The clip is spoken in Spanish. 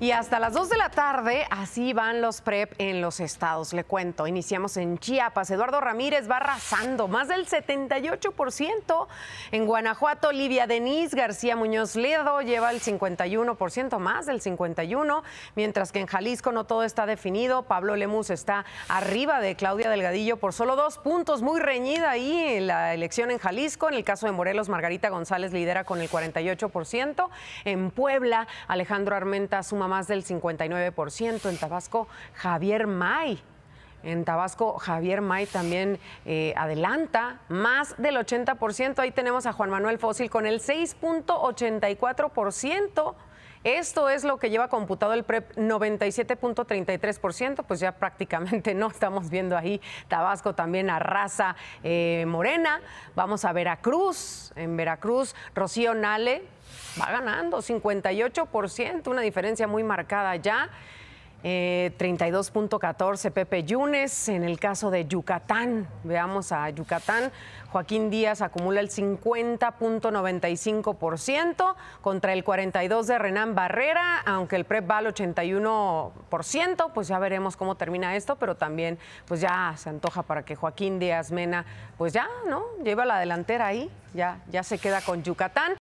Y hasta las 2 de la tarde, así van los PREP en los estados. Le cuento, iniciamos en Chiapas. Eduardo Ramírez va arrasando más del 78%. En Guanajuato, Olivia Denise García Muñoz Ledo lleva el 51%, más del 51%. Mientras que en Jalisco no todo está definido. Pablo Lemus está arriba de Claudia Delgadillo por solo dos puntos. Muy reñida ahí la elección en Jalisco. En el caso de Morelos, Margarita González lidera con el 48%. En Puebla, Alejandro Armenta suma más del 59%. En Tabasco, Javier May. En Tabasco, Javier May también eh, adelanta más del 80%. Ahí tenemos a Juan Manuel Fósil con el 6.84%. Esto es lo que lleva computado el PREP 97.33%, pues ya prácticamente no estamos viendo ahí Tabasco también a raza eh, Morena. Vamos a Veracruz. En Veracruz, Rocío Nale va ganando 58%, una diferencia muy marcada ya. 32.14 eh, Pepe Yunes. En el caso de Yucatán, veamos a Yucatán, Joaquín Díaz acumula el 50.95% contra el 42% de Renán Barrera, aunque el PREP va al 81%, pues ya veremos cómo termina esto, pero también pues ya se antoja para que Joaquín Díaz Mena, pues ya, ¿no? Lleva la delantera ahí, ya, ya se queda con Yucatán.